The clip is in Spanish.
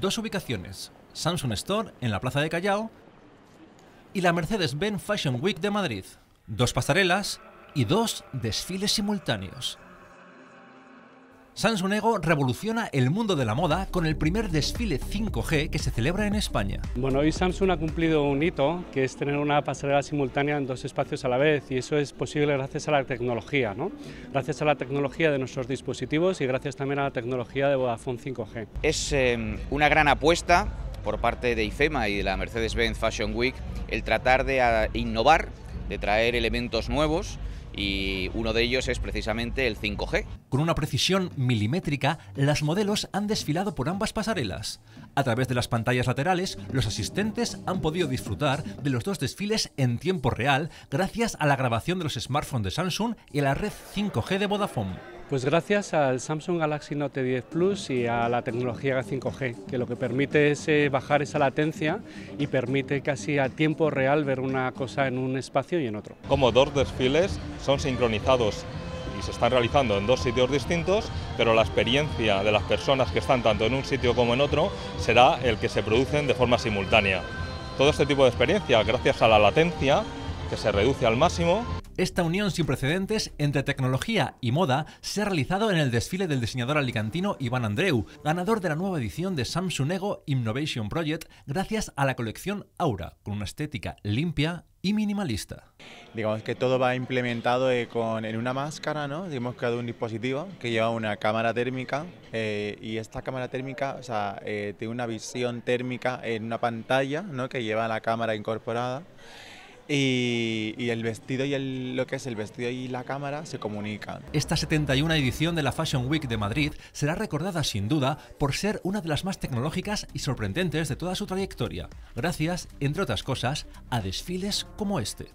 dos ubicaciones, Samsung Store en la Plaza de Callao y la Mercedes-Benz Fashion Week de Madrid, dos pasarelas y dos desfiles simultáneos. Samsung Ego revoluciona el mundo de la moda con el primer desfile 5G que se celebra en España. Bueno, hoy Samsung ha cumplido un hito, que es tener una pasarela simultánea en dos espacios a la vez, y eso es posible gracias a la tecnología, ¿no? Gracias a la tecnología de nuestros dispositivos y gracias también a la tecnología de Vodafone 5G. Es em, una gran apuesta por parte de IFEMA y de la Mercedes-Benz Fashion Week el tratar de ah, innovar, de traer elementos nuevos y uno de ellos es precisamente el 5G. Con una precisión milimétrica, las modelos han desfilado por ambas pasarelas. A través de las pantallas laterales, los asistentes han podido disfrutar de los dos desfiles en tiempo real gracias a la grabación de los smartphones de Samsung y a la red 5G de Vodafone. Pues gracias al Samsung Galaxy Note 10 Plus y a la tecnología 5G, que lo que permite es eh, bajar esa latencia y permite casi a tiempo real ver una cosa en un espacio y en otro. Como dos desfiles son sincronizados y se están realizando en dos sitios distintos, pero la experiencia de las personas que están tanto en un sitio como en otro será el que se producen de forma simultánea. Todo este tipo de experiencia, gracias a la latencia, que se reduce al máximo, esta unión sin precedentes entre tecnología y moda se ha realizado en el desfile del diseñador alicantino Iván Andreu, ganador de la nueva edición de Samsung Ego Innovation Project gracias a la colección Aura, con una estética limpia y minimalista. Digamos que todo va implementado eh, con, en una máscara, ¿no? Digamos que un dispositivo que lleva una cámara térmica eh, y esta cámara térmica, o sea, eh, tiene una visión térmica en una pantalla, ¿no? Que lleva la cámara incorporada y, el vestido y lo que es el vestido y la cámara se comunican. Esta 71 edición de la Fashion Week de Madrid será recordada sin duda por ser una de las más tecnológicas y sorprendentes de toda su trayectoria, gracias, entre otras cosas, a desfiles como este.